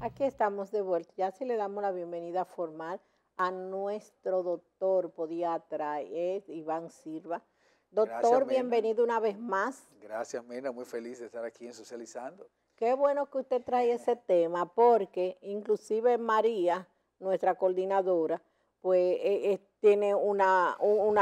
Aquí estamos de vuelta. Ya si le damos la bienvenida formal a nuestro doctor podiatra es Iván Silva. Doctor, bienvenido una vez más. Gracias, Mina. Muy feliz de estar aquí en Socializando. Qué bueno que usted trae ese tema, porque inclusive María, nuestra coordinadora, pues eh, eh, tiene una,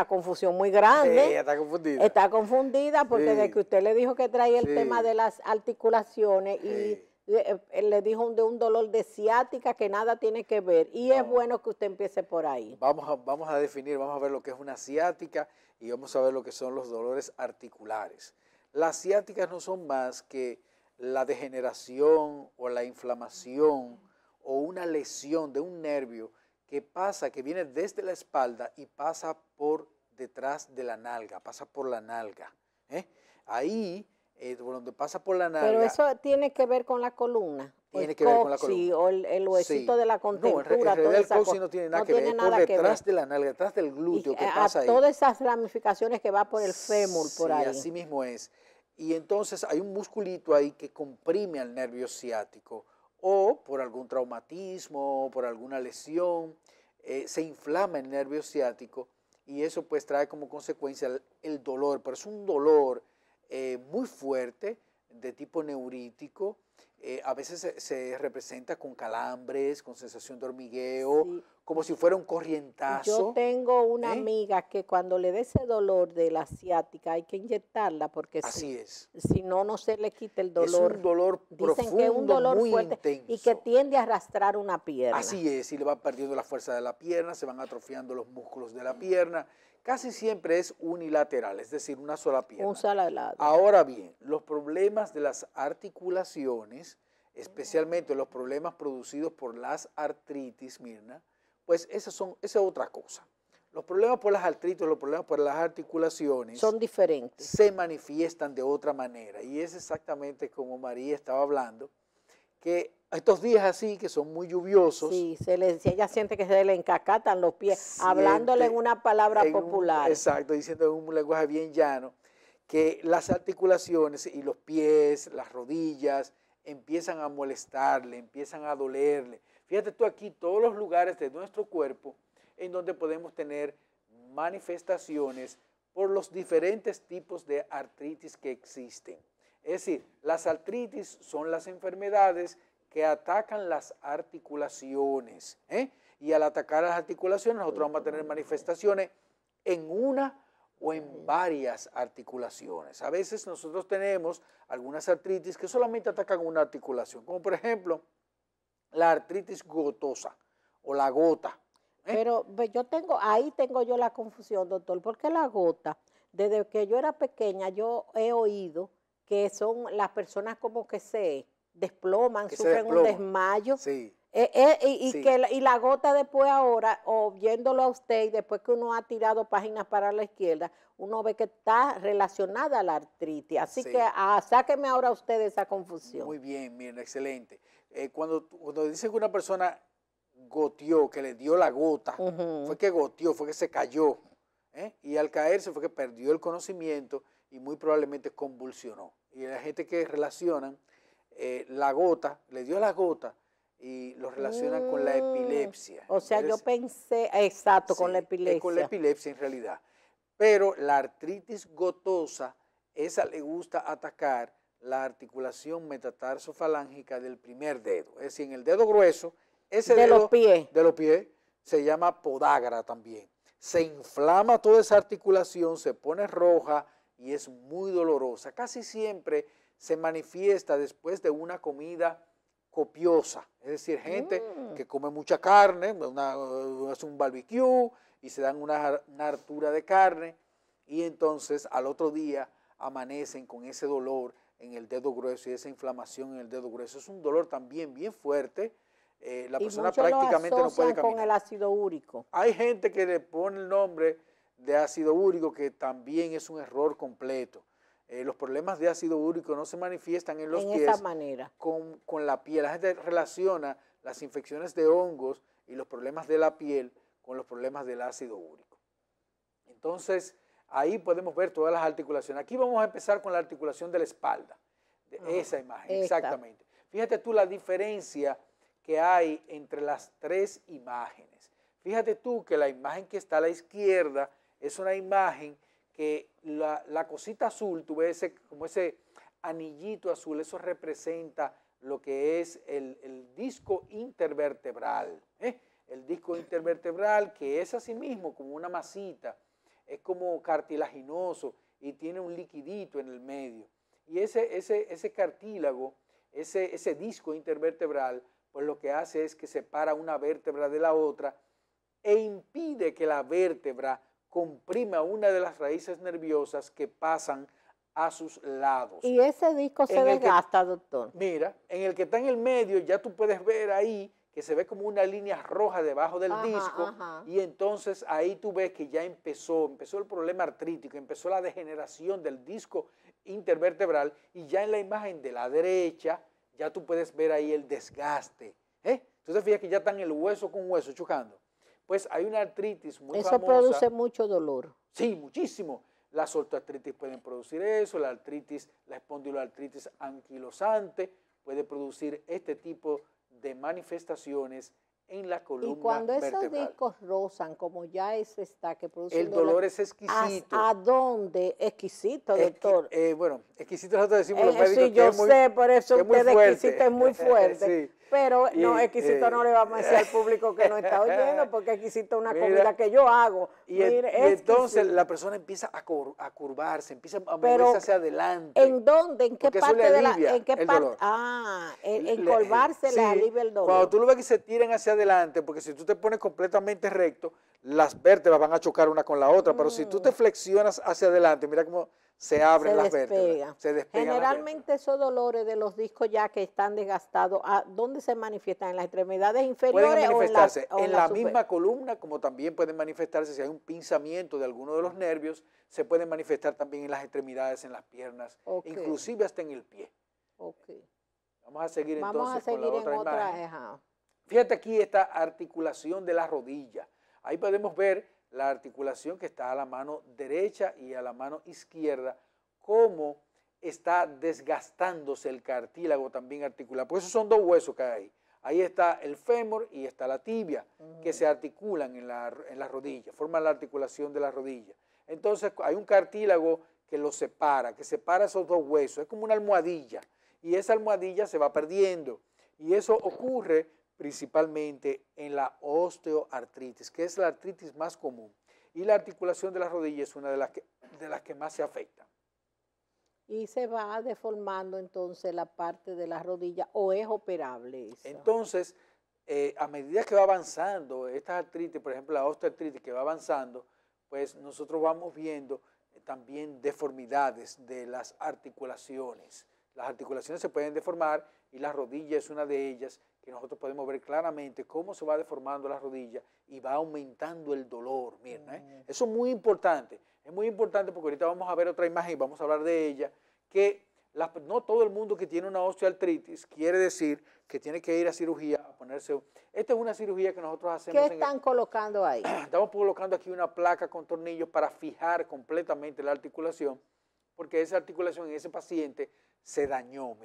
confusión muy grande. Sí, está confundida. Está confundida porque desde que usted le dijo que traía el tema de las articulaciones y eh, le dijo de un dolor de ciática que nada tiene que ver y es bueno que usted empiece por ahí. Vamos a, vamos a definir, vamos a ver lo que es una ciática y vamos a ver lo que son los dolores articulares. Las ciáticas no son más que la degeneración o la inflamación o una lesión de un nervio que pasa, que viene desde la espalda y pasa por detrás de la nalga, pasa por la nalga. ¿eh? Ahí eh, donde pasa por la nalga. Pero eso tiene que ver con la columna. Pues tiene el que ver con la columna. o el, huesito de la contentura. No, el coxi no tiene nada que ver. con detrás de la nalga, detrás del glúteo pasa ahí. Todas esas ramificaciones que va por el fémur, por ahí. así mismo es. Y entonces hay un musculito ahí que comprime al nervio ciático o por algún traumatismo, por alguna lesión, eh, se inflama el nervio ciático y eso pues trae como consecuencia el dolor, pero es un dolor eh, muy fuerte, de tipo neurítico. Eh, a veces se, representa con calambres, con sensación de hormigueo, como si fuera un corrientazo. Yo tengo una ¿eh? amiga que cuando le dé ese dolor de la asiática, hay que inyectarla porque si, si no, no se le quita el dolor. Es un dolor profundo, un dolor muy intenso. y que tiende a arrastrar una pierna. Así es, y le va perdiendo la fuerza de la pierna, se van atrofiando los músculos de la pierna casi siempre es unilateral, es decir, una sola pierna. Un sola lado. Ahora bien, los problemas de las articulaciones, especialmente los problemas producidos por las artritis, Mirna, pues esas son, esa es otra cosa. Los problemas por las artritis, los problemas por las articulaciones. Son diferentes. Se manifiestan de otra manera. Y es exactamente como María estaba hablando que estos días así, que son muy lluviosos. Sí, se le, ella siente que se le encacatan los pies, hablándole en una palabra popular. exacto, diciendo en un lenguaje bien llano, que las articulaciones y los pies, las rodillas, empiezan a molestarle, empiezan a dolerle. Fíjate tú aquí todos los lugares de nuestro cuerpo en donde podemos tener manifestaciones por los diferentes tipos de artritis que existen. Es decir, las artritis son las enfermedades que atacan las articulaciones. ¿eh? Y al atacar las articulaciones, nosotros vamos a tener manifestaciones en una o en varias articulaciones. A veces nosotros tenemos algunas artritis que solamente atacan una articulación, como por ejemplo la artritis gotosa o la gota. ¿eh? Pero yo tengo, ahí tengo yo la confusión, doctor, porque la gota, desde que yo era pequeña, yo he oído que son las personas como que se desploman, sufren un desmayo. Sí. Eh, eh, y, que, y la gota después ahora, o viéndolo a usted, y después que uno ha tirado páginas para la izquierda, uno ve que está relacionada a la artritis. Así que ah, sáqueme ahora usted esa confusión. Muy bien, miren, excelente. Eh, cuando, cuando dicen que una persona goteó, que le dio la gota, fue que goteó, fue que se cayó. Y al caerse fue que perdió el conocimiento y muy probablemente convulsionó. Y la gente que relacionan eh, la gota, le dio la gota y lo relacionan con la mm. epilepsia. O sea, yo pensé, exacto, con la epilepsia. con la epilepsia en realidad. Pero la artritis gotosa, esa le gusta atacar la articulación metatarsofalángica del primer dedo. Es decir, en el dedo grueso, ese de los pies. de los pies se llama podagra también. Se inflama toda esa articulación, se pone roja, y es muy dolorosa. Casi siempre se manifiesta después de una comida copiosa, es decir, gente mm. que come mucha carne, hace un barbecue y se dan una, hartura de carne y entonces al otro día amanecen con ese dolor en el dedo grueso y esa inflamación en el dedo grueso. Es un dolor también bien fuerte. Eh, la persona prácticamente no puede caminar. con el ácido úrico. Hay gente que le pone el nombre de ácido úrico, que también es un error completo. Eh, los problemas de ácido úrico no se manifiestan en los en pies manera. Con, la piel. La gente relaciona las infecciones de hongos y los problemas de la piel con los problemas del ácido úrico. Entonces, ahí podemos ver todas las articulaciones. Aquí vamos a empezar con la articulación de la espalda, de esa imagen, exactamente. Fíjate tú la diferencia que hay entre las tres imágenes. Fíjate tú que la imagen que está a la izquierda es una imagen que la, cosita azul, tú ves ese, como ese anillito azul, eso representa lo que es el, disco intervertebral. ¿eh? El disco intervertebral que es así mismo como una masita, es como cartilaginoso y tiene un liquidito en el medio. Y ese, ese cartílago, ese, ese disco intervertebral, pues lo que hace es que separa una vértebra de la otra e impide que la vértebra comprima una de las raíces nerviosas que pasan a sus lados. Y ese disco se desgasta, doctor. Mira, en el que está en el medio, ya tú puedes ver ahí que se ve como una línea roja debajo del disco y entonces ahí tú ves que ya empezó, empezó el problema artrítico, empezó la degeneración del disco intervertebral y ya en la imagen de la derecha ya tú puedes ver ahí el desgaste. ¿eh? Entonces fíjate que ya están el hueso con hueso chocando pues hay una artritis muy Eso produce mucho dolor. Sí, muchísimo. Las artritis pueden producir eso, la artritis, la espondiloartritis anquilosante puede producir este tipo de manifestaciones en la columna Y cuando esos discos rozan, como ya es está que produce el dolor, es exquisito. ¿A, dónde exquisito, doctor? eh, bueno, exquisito nosotros decimos los eh, médicos sí, yo sé, por eso es usted exquisito es muy fuerte. sí. Pero no, exquisito no le vamos a decir al eh, público que no está oyendo, porque exquisito una comida que yo hago. Y, entonces la persona empieza a, curvarse, empieza a moverse hacia adelante. ¿En dónde? ¿En qué parte de la.? ¿En qué parte? Ah, en, en le, el dolor. Cuando tú lo ves que se tiran hacia adelante, porque si tú te pones completamente recto, las vértebras van a chocar una con la otra, pero si tú te mm. flexionas hacia adelante, mira cómo se abren las vértebras. Se despegan Generalmente esos dolores de los discos ya que están desgastados, ¿a ¿dónde se manifiestan? ¿En las extremidades inferiores? Pueden manifestarse o en la, o en la, misma columna, como también pueden manifestarse si hay un pinzamiento de alguno de los nervios, se pueden manifestar también en las extremidades, en las piernas, inclusive hasta en el pie. Okay. Vamos a seguir entonces con la en otra, otra imagen. Fíjate aquí esta articulación de la rodilla. Ahí podemos ver la articulación que está a la mano derecha y a la mano izquierda, cómo está desgastándose el cartílago también articular. Por eso son dos huesos que hay. Ahí está el fémur y está la tibia, que se articulan en la, en la rodilla, forman la articulación de la rodilla. Entonces hay un cartílago que los separa, que separa esos dos huesos, es como una almohadilla, y esa almohadilla se va perdiendo. Y eso ocurre principalmente en la osteoartritis, que es la artritis más común. Y la articulación de las rodillas es una de las que, más se afecta. Y se va deformando entonces la parte de la rodilla o es operable eso. Entonces, eh, a medida que va avanzando esta artritis, por ejemplo la osteoartritis que va avanzando, pues nosotros vamos viendo eh, también deformidades de las articulaciones. Las articulaciones se pueden deformar y la rodilla es una de ellas que nosotros podemos ver claramente cómo se va deformando la rodilla y va aumentando el dolor, mm. Eso es muy importante, es muy importante porque ahorita vamos a ver otra imagen y vamos a hablar de ella, que no todo el mundo que tiene una osteoartritis quiere decir que tiene que ir a cirugía a ponerse... Esta es una cirugía que nosotros hacemos... ¿Qué están colocando ahí? Estamos colocando aquí una placa con tornillos para fijar completamente la articulación porque esa articulación en ese paciente se dañó,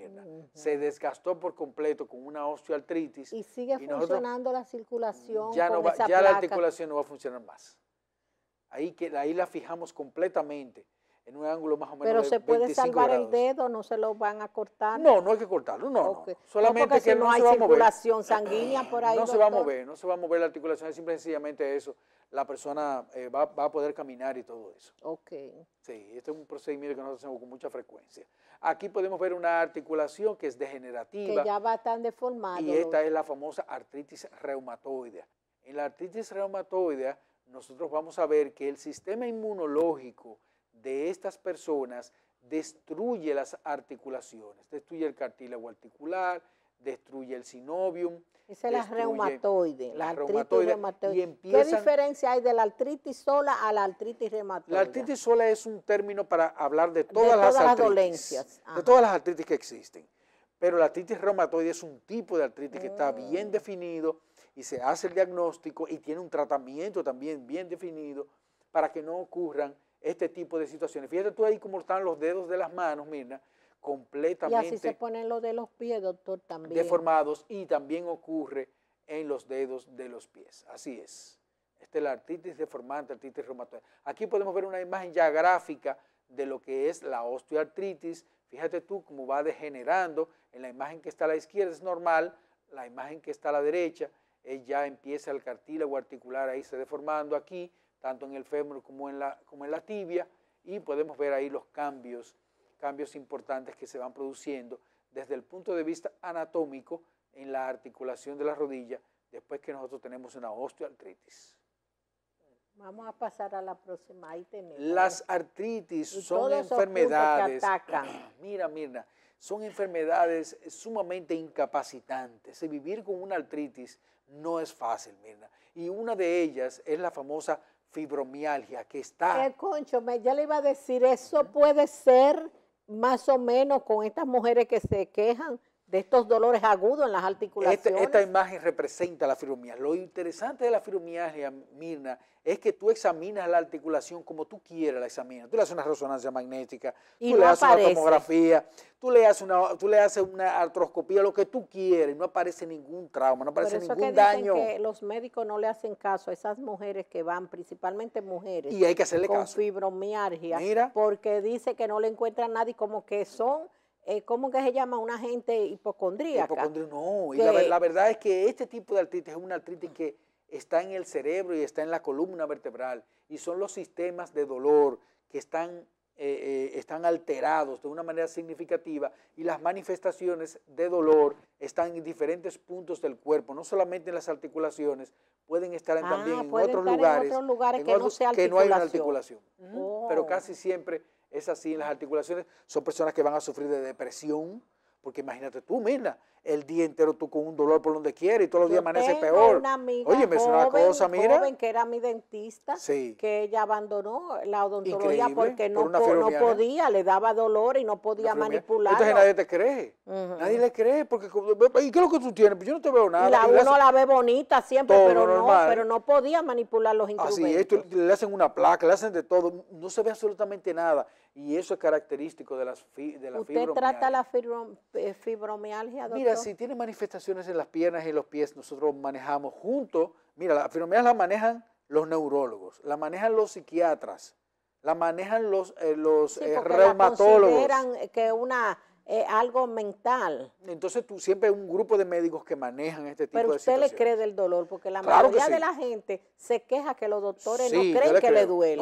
Se desgastó por completo con una osteoartritis. Y sigue funcionando la circulación. Ya, con no ya la articulación no va a funcionar más. Ahí, la fijamos completamente en un ángulo más o menos. Pero se puede salvar el dedo, no se lo van a cortar. No, no hay que cortarlo, no, no. Solamente que no, hay circulación sanguínea por ahí. No se va a mover, no se va a mover la articulación, es simple y sencillamente eso la persona eh, va, va, a poder caminar y todo eso. Ok. Sí, este es un procedimiento que nosotros hacemos con mucha frecuencia. Aquí podemos ver una articulación que es degenerativa. Que ya va tan deformada. Y esta es la famosa artritis reumatoidea. En la artritis reumatoidea, nosotros vamos a ver que el sistema inmunológico de estas personas destruye las articulaciones, destruye el cartílago articular, destruye el sinovium. Esa es la reumatoide, la, artritis reumatoide, ¿Qué diferencia hay de la artritis sola a la artritis reumatoide? La artritis sola es un término para hablar de todas, las, artritis, dolencias. De todas las artritis que existen. Pero la artritis reumatoide es un tipo de artritis que está bien mm. definido y se hace el diagnóstico y tiene un tratamiento también bien definido para que no ocurran este tipo de situaciones. Fíjate tú ahí cómo están los dedos de las manos, Mirna, completamente. Y así se ponen los de los pies, doctor, también. Deformados y también ocurre en los dedos de los pies. Así es. Esta es la artritis deformante, artritis reumatoide. Aquí podemos ver una imagen ya gráfica de lo que es la osteoartritis. Fíjate tú cómo va degenerando. En la imagen que está a la izquierda es normal, la imagen que está a la derecha eh, ya empieza el cartílago articular ahí se deformando aquí, tanto en el fémur como en la, como en la tibia, y podemos ver ahí los cambios cambios importantes que se van produciendo desde el punto de vista anatómico en la articulación de la rodilla después que nosotros tenemos una osteoartritis. Vamos a pasar a la próxima. Ahí tenemos. Las artritis son enfermedades. Mira, mira, son enfermedades sumamente incapacitantes. Vivir con una artritis no es fácil, Mirna. Y una de ellas es la famosa fibromialgia que está. Eh, concho, me, ya le iba a decir, eso puede ser más o menos con estas mujeres que se quejan de estos dolores agudos en las articulaciones. Esta, imagen representa la fibromialgia. Lo interesante de la fibromialgia, Mirna, es que tú examinas la articulación como tú quieras la examinas. Tú le haces una resonancia magnética, tú le haces una tomografía, tú le haces una, tú le haces una artroscopía, lo que tú quieres, no aparece ningún trauma, no aparece Por eso ningún que dicen Que los médicos no le hacen caso a esas mujeres que van, principalmente mujeres, con fibromialgia, Mira. porque dice que no le encuentran nadie como que son eh, ¿cómo que se llama? ¿Un agente hipocondríaca. Hipocondría, no. la, verdad es que este tipo de artritis es una artritis que está en el cerebro y está en la columna vertebral. Y son los sistemas de dolor que están, eh, eh, están alterados de una manera significativa y las manifestaciones de dolor están en diferentes puntos del cuerpo, no solamente en las articulaciones, pueden estar ah, también en, otros lugares, en, otros lugares, que, no, sea que no hay una articulación. Pero oh. casi siempre es así en las articulaciones, son personas que van a sufrir de depresión, porque imagínate tú, mira, el día entero tú con un dolor por donde quieres y todos los días amanece peor. Oye, me suena una cosa, mira. joven que era mi dentista, que ella abandonó la odontología porque no, no podía, le daba dolor y no podía manipular. Entonces nadie te cree, nadie le cree, porque ¿y qué es lo que tú tienes? Pues yo no te veo nada. La uno la ve bonita siempre, pero no, pero no podía manipular los ah, instrumentos. Así le hacen una placa, le hacen de todo, no se ve absolutamente nada. Y eso es característico de las fibromialgia ¿Usted trata la eh, fibromialgia, si tiene manifestaciones en las piernas y los pies, nosotros manejamos juntos. Mira, la enfermedades la manejan los neurólogos, la manejan los psiquiatras, la manejan los, eh, los eh, reumatólogos. Eh, que una algo mental. Entonces tú siempre hay un grupo de médicos que manejan este tipo de situaciones. Pero usted le cree del dolor, porque la mayoría de la gente se queja que los doctores no creen que le duele.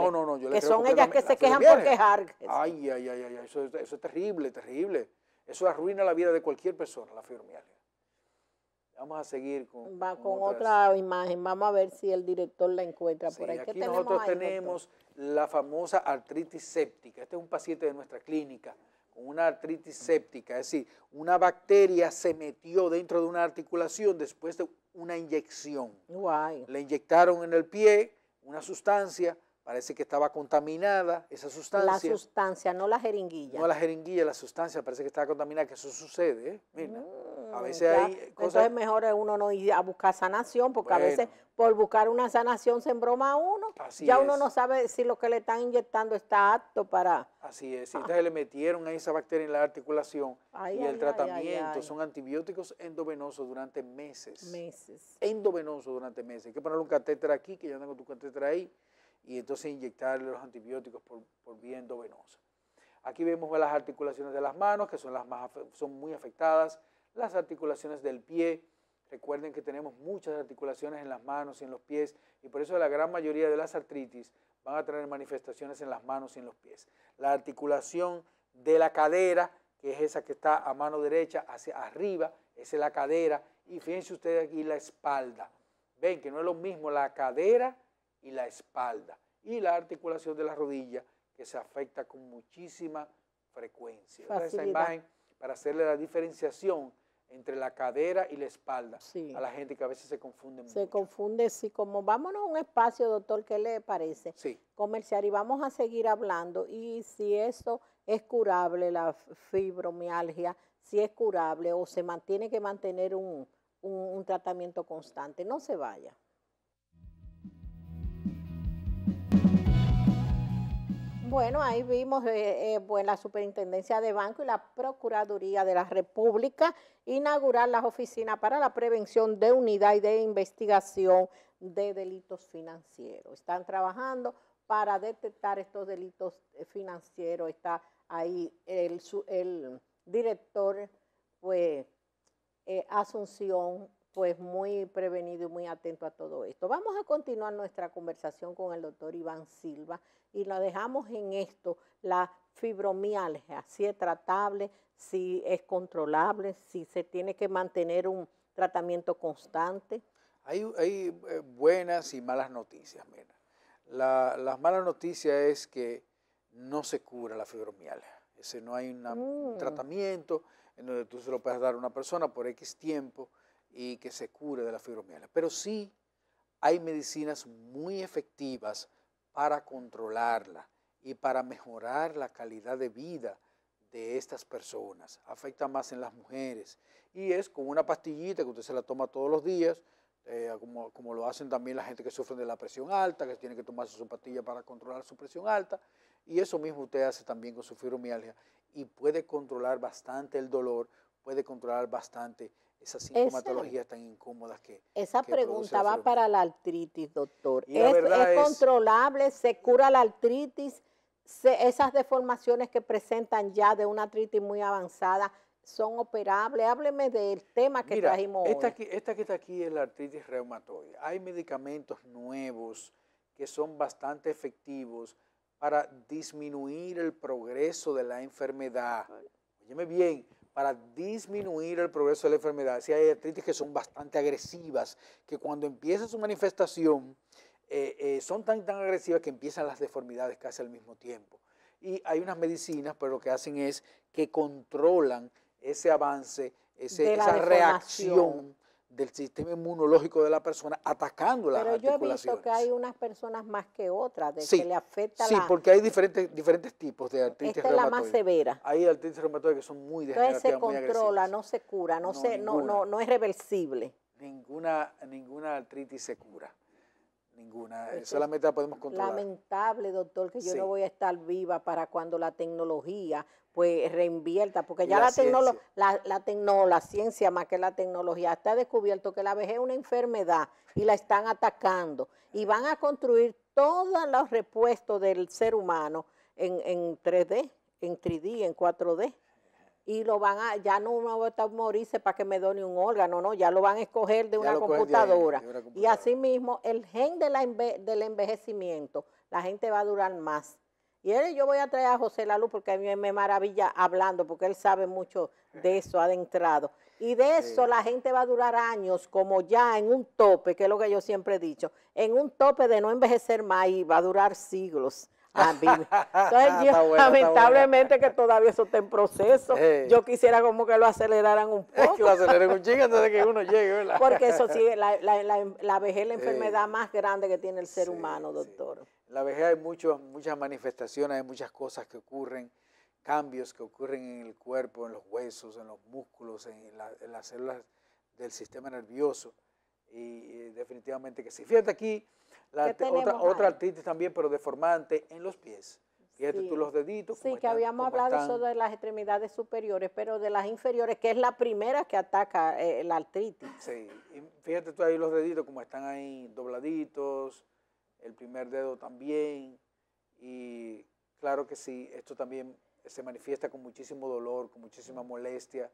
Que son ellas que se quejan por quejar. Ay, ay, ay, ay, eso es terrible, terrible. Eso arruina la vida de cualquier persona, la fibromialgia. Vamos a seguir con, Va, con, otra imagen. Vamos a ver si el director la encuentra por ahí. Aquí nosotros tenemos, tenemos la famosa artritis séptica. Este es un paciente de nuestra clínica con una artritis séptica, es decir, una bacteria se metió dentro de una articulación después de una inyección. Guay. Le inyectaron en el pie una sustancia, Parece que estaba contaminada esa sustancia. La sustancia, no la jeringuilla. No la jeringuilla, la sustancia parece que estaba contaminada, que eso sucede. ¿eh? Mira, a mm, veces hay cosas... Entonces mejor uno no ir a buscar sanación, porque a veces por buscar una sanación se embroma uno. ya uno no sabe si lo que le están inyectando está apto para... Así es, y entonces le metieron a esa bacteria en la articulación y el tratamiento son antibióticos endovenosos durante meses. Meses. Endovenosos durante meses. Hay que ponerle un catéter aquí, que ya tengo tu catéter ahí y entonces inyectarle los antibióticos por, por vía Aquí vemos las articulaciones de las manos, que son las más son muy afectadas, las articulaciones del pie. Recuerden que tenemos muchas articulaciones en las manos y en los pies, y por eso la gran mayoría de las artritis van a tener manifestaciones en las manos y en los pies. La articulación de la cadera, que es esa que está a mano derecha hacia arriba, esa es la cadera, y fíjense ustedes aquí la espalda. Ven que no es lo mismo la cadera y la espalda y la articulación de la rodilla que se afecta con muchísima frecuencia. Esa imagen para hacerle la diferenciación entre la cadera y la espalda a la gente que a veces se confunde mucho, se confunde, sí, como vámonos a un espacio, doctor, ¿qué le parece? Sí. Comercial y vamos a seguir hablando y si eso es curable, la fibromialgia, si es curable o se mantiene que mantener un tratamiento constante, no se vaya. Bueno, ahí vimos eh, eh, pues, la Superintendencia de Banco y la Procuraduría de la República inaugurar las oficinas para la prevención de unidad y de investigación de delitos financieros. Están trabajando para detectar estos delitos eh, financieros. Está ahí el, director pues, Asunción es muy prevenido y muy atento a todo esto. Vamos a continuar nuestra conversación con el doctor Iván Silva y la dejamos en esto, la fibromialgia, si es tratable, si es controlable, si se tiene que mantener un tratamiento constante. Hay, eh, buenas y malas noticias, mira. La, las malas noticias es que no se cura la fibromialgia. Ese no hay un mm. tratamiento en donde tú se lo puedas dar a una persona por X tiempo y que se cure de la fibromialgia. Pero sí hay medicinas muy efectivas para controlarla y para mejorar la calidad de vida de estas personas. Afecta más en las mujeres y es como una pastillita que usted se la toma todos los días, eh, como, como, lo hacen también la gente que sufre de la presión alta, que tiene que tomarse su pastilla para controlar su presión alta, y eso mismo usted hace también con su fibromialgia y puede controlar bastante el dolor, puede controlar bastante esas sintomatologías tan incómodas que... Esa pregunta va para la artritis, doctor. es, controlable? ¿Se cura la artritis? ¿Esas deformaciones que presentan ya de una artritis muy avanzada son operables? Hábleme del tema que trajimos hoy. esta que está aquí es la artritis reumatoide. Hay medicamentos nuevos que son bastante efectivos para disminuir el progreso de la enfermedad. Óyeme bien, para disminuir el progreso de la enfermedad. Si hay artritis que son bastante agresivas, que cuando empieza su manifestación eh, eh, son tan, tan agresivas que empiezan las deformidades casi al mismo tiempo. Y hay unas medicinas, pero lo que hacen es que controlan ese avance, esa reacción del sistema inmunológico de la persona atacando las Pero yo he visto que hay unas personas más que otras, de que le afecta la... Sí, porque hay diferentes, diferentes tipos de artritis Esta es la más severa. Hay artritis reumatoide que son muy degenerativas, Entonces se controla, no se cura, no, se, no, no, no es reversible. Ninguna, ninguna artritis se cura. Ninguna. solamente la podemos controlar. Lamentable, doctor, que yo no voy a estar viva para cuando la tecnología pues reinvierta, porque ya la, la, la, tecno la ciencia más que la tecnología, está descubierto que la vejez es una enfermedad y la están atacando y van a construir todos los repuestos del ser humano en, en 3D, en 3D, en 4D y lo van a, ya no me voy a morirse para que me done un órgano, no, ya lo van a escoger de, una computadora. Y asimismo, el gen de la del envejecimiento, la gente va a durar más. Y él, yo voy a traer a José la luz porque a mí me maravilla hablando, porque él sabe mucho de eso, adentrado. Y de eso la gente va a durar años, como ya en un tope, que es lo que yo siempre he dicho, en un tope de no envejecer más y va a durar siglos. Ah, lamentablemente que todavía eso está en proceso. Eh. Yo quisiera como que lo aceleraran un poco. Porque eso sí, la, la, la, vejez es la enfermedad más grande que tiene el ser humano, doctor. La vejez hay muchas manifestaciones, hay muchas cosas que ocurren, cambios que ocurren en el cuerpo, en los huesos, en los músculos, en, las células del sistema nervioso. Y definitivamente que si Fíjate aquí otra, otra artritis también, pero deformante en los pies. Fíjate tú los deditos. Sí, que habíamos hablado eso de las extremidades superiores, pero de las inferiores, que es la primera que ataca eh, la artritis. Sí, fíjate tú ahí los deditos, como están ahí dobladitos, el primer dedo también. Y claro que sí, esto también se manifiesta con muchísimo dolor, con muchísima molestia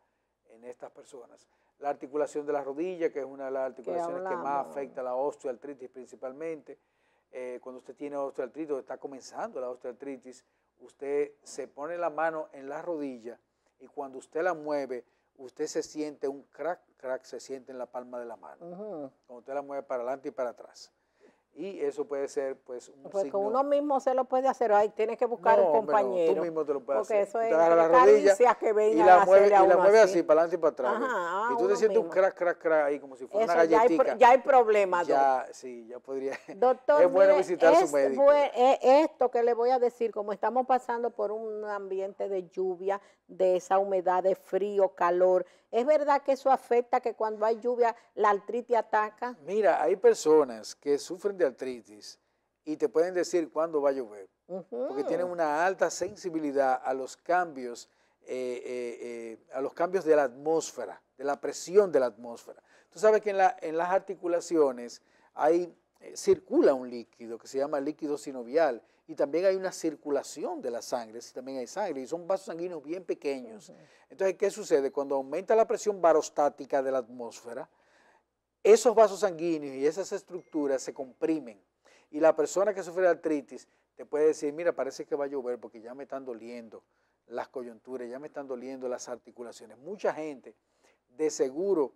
en estas personas la articulación de la rodilla, que es una de las articulaciones que más afecta a la osteoartritis principalmente. Eh, cuando usted tiene osteoartritis o está comenzando la osteoartritis, usted se pone la mano en la rodilla y cuando usted la mueve, usted se siente un crack, crack se siente en la palma de la mano. Cuando usted la mueve para adelante y para atrás y eso puede ser pues un Pues signo. uno mismo se lo puede hacer tienes que buscar un compañero tú mismo te lo puedes porque hacer eso es te la que y la mueves y la así, para adelante y para atrás ah, y tú te sientes un crack crack crack ahí como si fuera una galletita ya, hay, problemas ya sí ya podría doctor es bueno visitar su médico eh, esto que le voy a decir como estamos pasando por un ambiente de lluvia de esa humedad de frío calor es verdad que eso afecta que cuando hay lluvia la artritis ataca mira hay personas que sufren de artritis y te pueden decir cuándo va a llover, porque tienen una alta sensibilidad a los cambios, eh, eh, eh, a los cambios de la atmósfera, de la presión de la atmósfera. Tú sabes que en, las articulaciones hay, circula un líquido que se llama líquido sinovial y también hay una circulación de la sangre, si también hay sangre, y son vasos sanguíneos bien pequeños. Entonces, ¿qué sucede? Cuando aumenta la presión barostática de la atmósfera, esos vasos sanguíneos y esas estructuras se comprimen y la persona que sufre artritis te puede decir, mira, parece que va a llover porque ya me están doliendo las coyunturas, ya me están doliendo las articulaciones. Mucha gente de seguro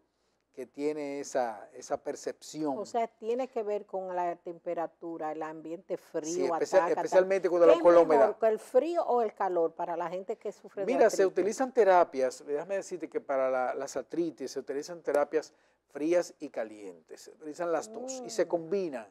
que tiene esa, esa percepción. O sea, tiene que ver con la temperatura, el ambiente frío. Sí, especialmente cuando la humedad. ¿El frío o el calor para la gente que sufre Mira, se utilizan terapias, déjame decirte que para las artritis se utilizan terapias frías y calientes. Se utilizan las dos y se mm. combinan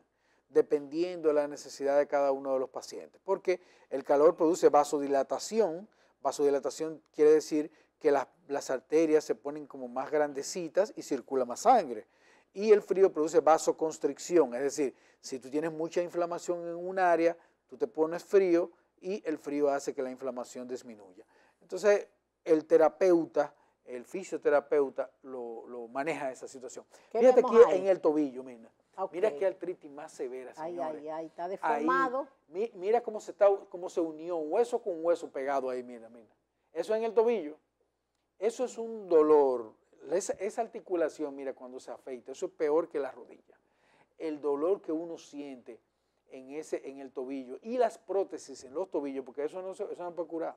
dependiendo de la necesidad de cada uno de los pacientes, porque el calor produce vasodilatación. Vasodilatación quiere decir que las, las arterias se ponen como más grandecitas y circula más sangre. Y el frío produce vasoconstricción, es decir, si tú tienes mucha inflamación en un área, tú te pones frío y el frío hace que la inflamación disminuya. Entonces, el terapeuta el fisioterapeuta lo, maneja esa situación. Fíjate aquí en el tobillo, mira. Mira qué artritis más severa, señores. Ay, ay, ay, está deformado. mira cómo se, está, cómo se unió hueso con hueso pegado ahí, mira, mira. Eso en el tobillo. Eso es un dolor. Esa, articulación, mira, cuando se afeita, eso es peor que la rodilla. El dolor que uno siente en, ese, en el tobillo y las prótesis en los tobillos, porque eso no, eso no puede curar.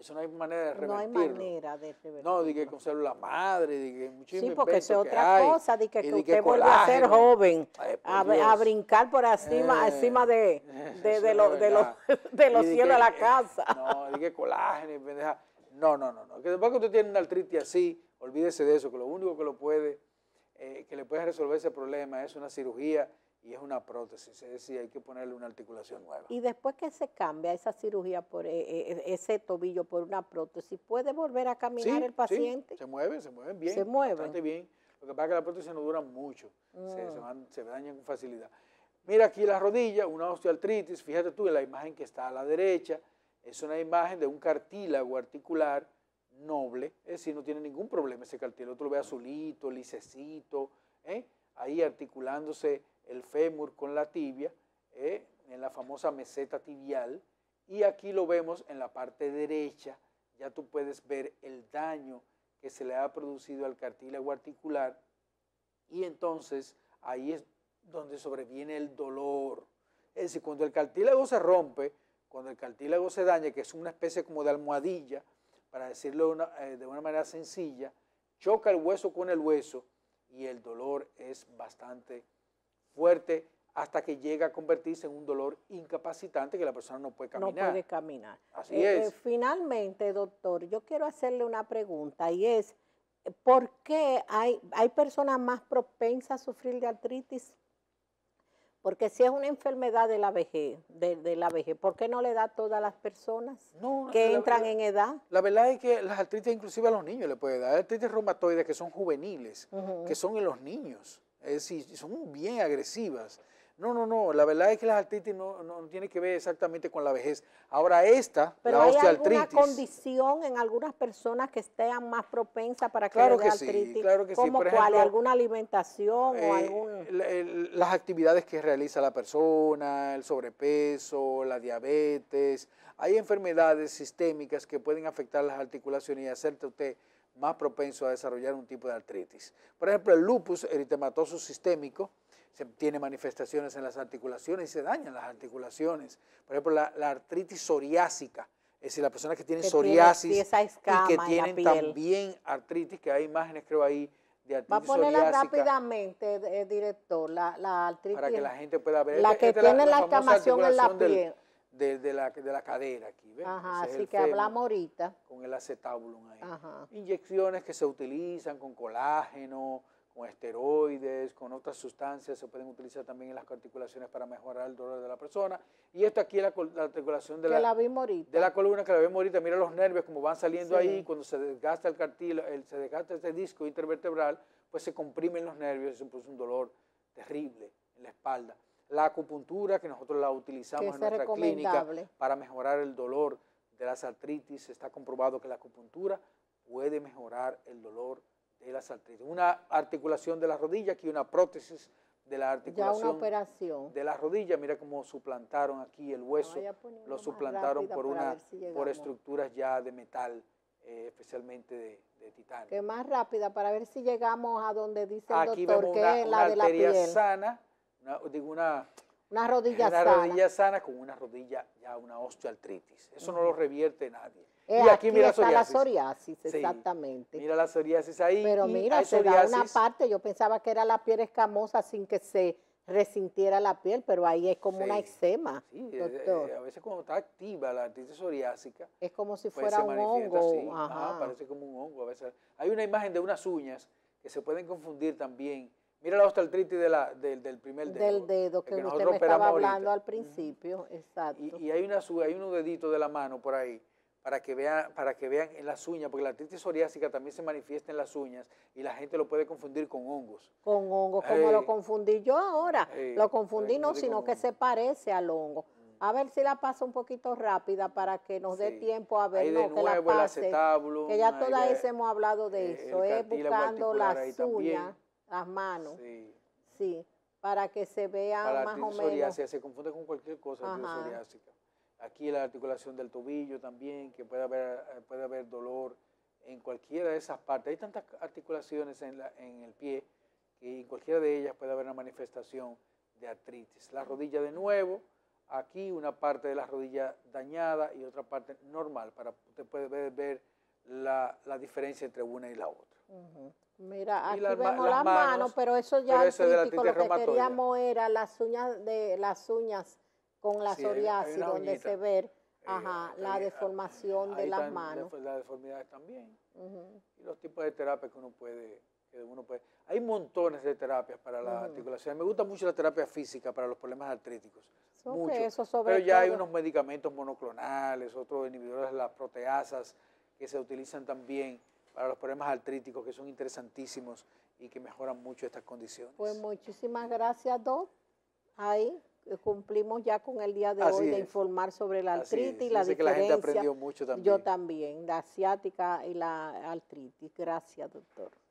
Eso no hay manera de revertirlo. No hay manera de revertirlo. No, de que con célula madre, de que muchísimo Sí, porque es otra cosa, de que, usted vuelva a ser joven, a, brincar por eh. encima, de, los, cielos de la eh, casa. No, de que colágeno y pendeja. No, no, no, no. Que después que usted tiene una artritis así, olvídese de eso, que lo único que lo puede, eh, que le puede resolver ese problema es una cirugía y es una prótesis, es decir, hay que ponerle una articulación nueva. Y después que se cambia esa cirugía por eh, eh, eh, ese tobillo por una prótesis, ¿puede volver a caminar el paciente? Sí, se mueve, se mueve bien. Se mueve. Bastante bien. Lo que pasa es que la prótesis no dura mucho, se, mm. van, dañan con facilidad. Mira aquí la rodilla, una osteoartritis, fíjate tú en la imagen que está a la derecha, es una imagen de un cartílago articular noble, es decir, no tiene ningún problema ese cartílago, otro lo ve azulito, licecito, ahí articulándose el fémur con la tibia, ¿eh? en la famosa meseta tibial, y aquí lo vemos en la parte derecha, ya tú puedes ver el daño que se le ha producido al cartílago articular, y entonces ahí es donde sobreviene el dolor. Es decir, cuando el cartílago se rompe, cuando el cartílago se daña, que es una especie como de almohadilla, para decirlo de una eh, manera sencilla, choca el hueso con el hueso y el dolor es bastante fuerte hasta que llega a convertirse en un dolor incapacitante que la persona no puede caminar. No puede caminar. Así eh, es. Eh, finalmente, doctor, yo quiero hacerle una pregunta y es, ¿por qué hay, hay personas más propensas a sufrir de artritis? Porque si es una enfermedad de la vejez, de, la vejez, ¿por qué no le da a todas las personas que entran en edad? La verdad es que las artritis inclusive a los niños le puede dar. artritis reumatoide que son juveniles, que son en los niños. Es decir, son bien agresivas. No, no, no, la verdad es que la artritis no, tiene que ver exactamente con la vejez. Ahora esta, la osteoartritis. ¿Hay alguna condición en algunas personas que estén más propensas para que claro que Sí, claro que sí. cuál? ¿Alguna alimentación o eh, algún...? Las actividades que realiza la persona, el sobrepeso, la diabetes. Hay enfermedades sistémicas que pueden afectar las articulaciones y hacerte usted más propenso a desarrollar un tipo de artritis. Por ejemplo, el lupus eritematoso sistémico se tiene manifestaciones en las articulaciones y se dañan las articulaciones. Por ejemplo, la, artritis psoriásica, es decir, las personas que tienen psoriasis y que tienen también artritis, que hay imágenes creo ahí de artritis Va a ponerla rápidamente, eh, director, la, la, artritis. Para que la gente pueda ver. La que tiene la, escamación en la piel de, la, de la cadera aquí. ¿ves? así que hablamos ahorita. Con el acetábulo ahí. Ajá. Inyecciones que se utilizan con colágeno, con esteroides, con otras sustancias, se pueden utilizar también en las articulaciones para mejorar el dolor de la persona. Y esto aquí es la, articulación de la, de la columna, que la vemos ahorita, mira los nervios como van saliendo ahí, cuando se desgasta el cartílago, se desgasta este disco intervertebral, pues se comprimen los nervios y se produce un dolor terrible en la espalda. La acupuntura, que nosotros la utilizamos en nuestra clínica para mejorar el dolor de las artritis, está comprobado que la acupuntura puede mejorar el dolor de las artritis. Una articulación de la rodilla, aquí una prótesis de la articulación de la rodilla. Mira cómo suplantaron aquí el hueso, lo suplantaron por, una, por estructuras ya de metal, eh, especialmente de, de titanio. Que más rápida para ver si llegamos a donde dice el doctor que la una de la sana una, digo, una, una rodilla una sana. rodilla sana con una rodilla ya, una osteoartritis. Eso no lo revierte nadie. Eh, y aquí, mira está la psoriasis, exactamente. mira la psoriasis ahí. Pero mira, se da una parte, yo pensaba que era la piel escamosa sin que se resintiera la piel, pero ahí es como una eczema, sí, eh, doctor. Eh, a veces cuando está activa la artritis psoriásica. Es como si pues, fuera un hongo. Ajá. Ah, parece como un hongo. hay una imagen de unas uñas que se pueden confundir también Mira la osteoartritis de del primer dedo. Del dedo que, usted me estaba hablando al principio, exacto. Y, hay, una, hay unos deditos de la mano por ahí para que vean, para que vean en las uñas, porque la artritis psoriásica también se manifiesta en las uñas y la gente lo puede confundir con hongos. Con hongos, como lo confundí yo ahora. lo confundí no, sino que se parece al hongo. A ver si la paso un poquito rápida para que nos dé tiempo a ver que la pase. El que ya todas hemos hablado de eh, eso, es eh, buscando las uñas las manos. Sí. sí para que se vea más o menos. se confunde con cualquier cosa psoriásica. Aquí la articulación del tobillo también, que puede haber, eh, haber dolor en cualquiera de esas partes. Hay tantas articulaciones en, la, en el pie que en cualquiera de ellas puede haber una manifestación de artritis. La rodilla de nuevo, aquí una parte de la rodilla dañada y otra parte normal, para usted puede ver, la, diferencia entre una y la otra. Mira, aquí vemos las, manos, pero eso ya es crítico. Lo que queríamos era las uñas de las uñas con la psoriasis, donde se ve eh, ajá, la ah, deformación de las manos. Las deformidades también. Y los tipos de terapias que uno puede, que uno puede. Hay montones de terapias para la articulación. Me gusta mucho la terapia física para los problemas artríticos. pero ya hay unos medicamentos monoclonales, otros inhibidores de las proteasas que se utilizan también para los problemas artríticos que son interesantísimos y que mejoran mucho estas condiciones. Pues muchísimas gracias, Doc. Ahí eh, cumplimos ya con el día de hoy de informar sobre la artritis y la que la gente aprendió mucho Yo también, la asiática y la artritis. Gracias, doctor.